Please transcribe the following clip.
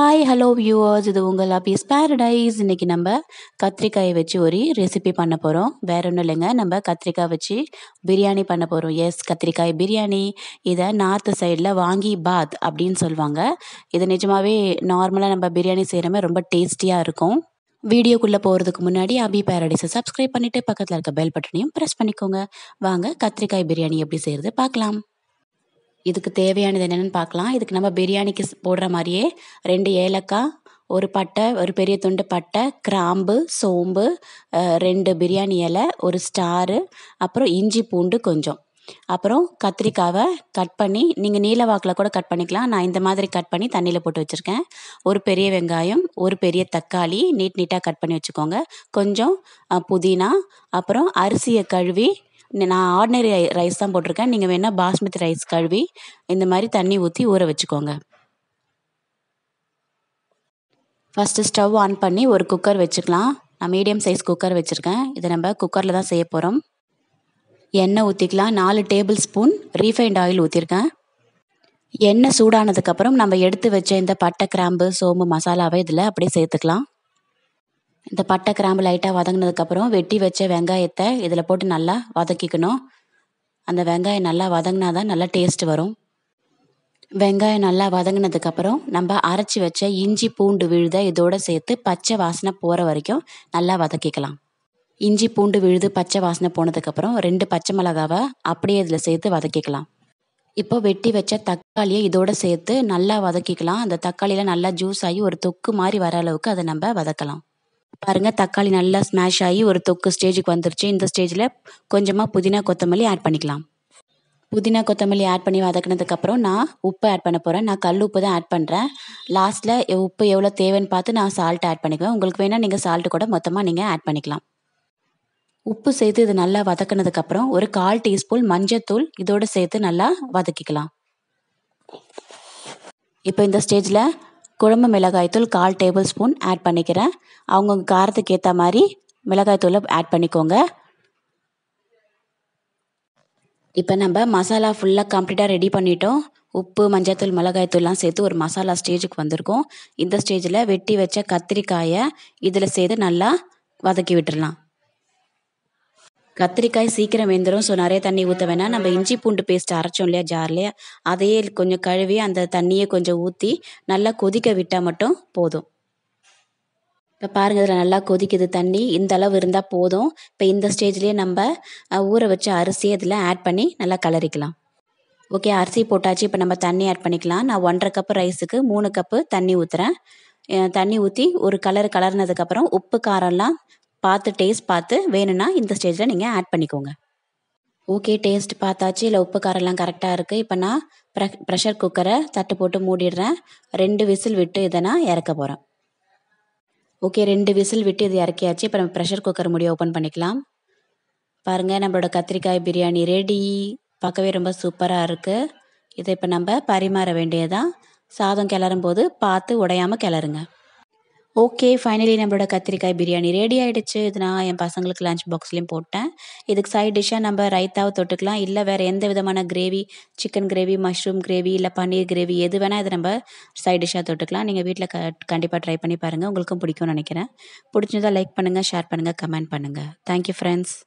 hi hello viewers இது உங்கள் அபிஸ் paradise இன்னைக்கு நம்ம கத்திரிக்காயை வச்சு ஒரு ரெசிபி பண்ண போகிறோம் வேற ஒன்றும் இல்லைங்க நம்ம கத்திரிக்காய் வச்சு பிரியாணி பண்ண போகிறோம் எஸ் கத்திரிக்காய் பிரியாணி இதை நார்த்து சைடில் வாங்கி பாத் அப்படின்னு சொல்லுவாங்க இது நிஜமாகவே நார்மலாக நம்ம பிரியாணி செய்கிற மாதிரி ரொம்ப டேஸ்டியாக இருக்கும் வீடியோக்குள்ளே போகிறதுக்கு முன்னாடி அபி பேரடைஸை சப்ஸ்கிரைப் பண்ணிவிட்டு பக்கத்தில் இருக்க பெல் பட்டனையும் ப்ரெஸ் பண்ணிக்கோங்க வாங்க கத்திரிக்காய் பிரியாணி எப்படி செய்கிறது பார்க்கலாம் இதுக்கு தேவையானது என்னென்னு பார்க்கலாம் இதுக்கு நம்ம பிரியாணிக்கு போடுற மாதிரியே ரெண்டு ஏலக்காய் ஒரு பட்டை ஒரு பெரிய துண்டு பட்டை கிராம்பு சோம்பு ரெண்டு பிரியாணி இலை ஒரு ஸ்டாரு அப்புறம் இஞ்சி பூண்டு கொஞ்சம் அப்புறம் கத்திரிக்காவை கட் பண்ணி நீங்கள் நீல வாக்கில் கூட கட் பண்ணிக்கலாம் நான் இந்த மாதிரி கட் பண்ணி தண்ணியில் போட்டு வச்சுருக்கேன் ஒரு பெரிய வெங்காயம் ஒரு பெரிய தக்காளி நீட் நீட்டாக கட் பண்ணி வச்சுக்கோங்க கொஞ்சம் புதினா அப்புறம் அரிசியை கழுவி நான் ஆர்டினரி ரைஸ் தான் போட்டிருக்கேன் நீங்கள் வேணால் பாஸ்மதி ரைஸ் கழுவி இந்த மாதிரி தண்ணி ஊற்றி ஊற வச்சுக்கோங்க ஃபஸ்ட்டு ஸ்டவ் ஆன் பண்ணி ஒரு குக்கர் வச்சுக்கலாம் நான் மீடியம் சைஸ் குக்கர் வச்சுருக்கேன் இதை நம்ம குக்கரில் தான் செய்ய போகிறோம் எண்ணெய் ஊற்றிக்கலாம் நாலு டேபிள் ஸ்பூன் ரீஃபைண்ட் ஆயில் ஊற்றிருக்கேன் எண்ணெய் சூடானதுக்கப்புறம் நம்ம எடுத்து வச்ச இந்த பட்டை கிராம்பு சோம்பு மசாலாவை இதில் அப்படியே சேர்த்துக்கலாம் இந்த பட்டை கிராம்பு லைட்டாக வதங்கினதுக்கப்புறம் வெட்டி வச்ச வெங்காயத்தை இதில் போட்டு நல்லா வதக்கிக்கணும் அந்த வெங்காயம் நல்லா வதங்கினா தான் நல்லா டேஸ்ட் வரும் வெங்காயம் நல்லா வதங்கினதுக்கப்புறம் நம்ம அரைச்சி வச்ச இஞ்சி பூண்டு விழுதை இதோடு சேர்த்து பச்சை வாசனை போகிற வரைக்கும் நல்லா வதக்கிக்கலாம் இஞ்சி பூண்டு விழுது பச்சை வாசனை போனதுக்கப்புறம் ரெண்டு பச்சை மிளகாவை அப்படியே இதில் சேர்த்து வதக்கிக்கலாம் இப்போ வெட்டி வச்ச தக்காளியை இதோடு சேர்த்து நல்லா வதக்கிக்கலாம் அந்த தக்காளியில் நல்லா ஜூஸ் ஆகி ஒரு தொக்கு மாதிரி வர அளவுக்கு அதை நம்ம வதக்கலாம் பாருங்கள் தக்காளி நல்லா ஸ்மாஷ் ஆகி ஒரு தொக்கு ஸ்டேஜுக்கு வந்துருச்சு இந்த ஸ்டேஜில் கொஞ்சமாக புதினா கொத்தமல்லி ஆட் பண்ணிக்கலாம் புதினா கொத்தமல்லி ஆட் பண்ணி வதக்கினதுக்கப்புறம் நான் உப்பு ஆட் பண்ண போகிறேன் நான் கல் உப்பு தான் ஆட் பண்ணுறேன் லாஸ்ட்டில் உப்பு எவ்வளோ தேவைன்னு பார்த்து நான் சால்ட் ஆட் பண்ணிக்குவேன் உங்களுக்கு வேணால் நீங்கள் சால்ட்டு கூட மொத்தமாக நீங்கள் ஆட் பண்ணிக்கலாம் உப்பு சேர்த்து இது நல்லா வதக்கினதுக்கப்புறம் ஒரு கால் டீஸ்பூன் மஞ்சத்தூள் இதோடு சேர்த்து நல்லா வதக்கிக்கலாம் இப்போ இந்த ஸ்டேஜில் குழம்பு மிளகாய்த்தூள் கால் டேபிள் ஸ்பூன் ஆட் பண்ணிக்கிறேன் அவங்கவுங்க காரத்துக்கு ஏற்ற மாதிரி மிளகாய்த்தூளை ஆட் பண்ணிக்கோங்க இப்போ நம்ம மசாலா ஃபுல்லாக கம்ப்ளீட்டாக ரெடி பண்ணிட்டோம் உப்பு மஞ்சத்தூள் மிளகாய்த்தூள்லாம் சேர்த்து ஒரு மசாலா ஸ்டேஜுக்கு வந்திருக்கோம் இந்த ஸ்டேஜில் வெட்டி வச்ச கத்திரிக்காயை இதில் சேர்த்து நல்லா வதக்கி விட்டுடலாம் கத்திரிக்காய் சீக்கிரம் வெந்துடும் ஸோ நிறைய தண்ணி ஊற்ற வேணாம் நம்ம இஞ்சி பூண்டு பேஸ்ட் அரைச்சோம் இல்லையா ஜார்லேயே அதையே கொஞ்சம் கழுவி அந்த தண்ணியை கொஞ்சம் ஊற்றி நல்லா கொதிக்க விட்டால் மட்டும் போதும் இப்போ பாருங்கள் இதில் நல்லா கொதிக்குது தண்ணி இந்த அளவு இருந்தால் போதும் இப்போ இந்த ஸ்டேஜ்லேயே நம்ம ஊற வச்ச அரிசியை இதில் ஆட் பண்ணி நல்லா கலரிக்கலாம் ஓகே அரிசி போட்டாச்சு இப்போ நம்ம தண்ணி ஆட் பண்ணிக்கலாம் நான் ஒன்றரை கப்பு ரைஸுக்கு மூணு கப்பு தண்ணி ஊற்றுறேன் தண்ணி ஊற்றி ஒரு கலர் கலர்னதுக்கப்புறம் உப்பு காரம்லாம் பார்த்து டேஸ்ட் பார்த்து வேணும்னா இந்த ஸ்டேஜில் நீங்கள் ஆட் பண்ணிக்கோங்க ஓகே டேஸ்ட் பார்த்தாச்சு இல்லை உப்பு காரெல்லாம் கரெக்டாக இருக்குது இப்போ நான் ப்ரெஷர் குக்கரை தட்டு போட்டு மூடிடுறேன் ரெண்டு விசில் விட்டு இதை நான் இறக்க போகிறேன் ஓகே ரெண்டு விசில் விட்டு இது இறக்கியாச்சு இப்போ நம்ம ப்ரெஷர் குக்கர் முடிய ஓப்பன் பண்ணிக்கலாம் பாருங்கள் நம்மளோட கத்திரிக்காய் பிரியாணி ரெடி பார்க்கவே ரொம்ப சூப்பராக இருக்குது இதை இப்போ நம்ம பரிமாற வேண்டியதான் சாதம் கிளறும் போது பார்த்து உடையாமல் கிளறுங்க ஓகே ஃபைனலி நம்மளோட கத்திரிக்காய் பிரியாணி ரெடி ஆகிடுச்சு இது நான் என் பசங்களுக்கு லஞ்ச் பாக்ஸ்லேயும் போட்டேன் இதுக்கு சைட் டிஷ்ஷாக நம்ம ரைத்தாவை தொட்டுக்கலாம் இல்லை வேறு எந்த விதமான gravy chicken gravy mushroom gravy இல்லை பன்னீர் கிரேவி எது வேணால் இதை நம்ம சைட் டிஷ்ஷாக தொட்டுக்கலாம் நீங்கள் வீட்டில் க கண்டிப்பாக ட்ரை பண்ணி பாருங்கள் உங்களுக்கும் பிடிக்கும்னு நினைக்கிறேன் பிடிச்சதாக லைக் பண்ணுங்கள் ஷேர் பண்ணுங்கள் கமெண்ட் பண்ணுங்கள் தேங்க்யூ ஃப்ரெண்ட்ஸ்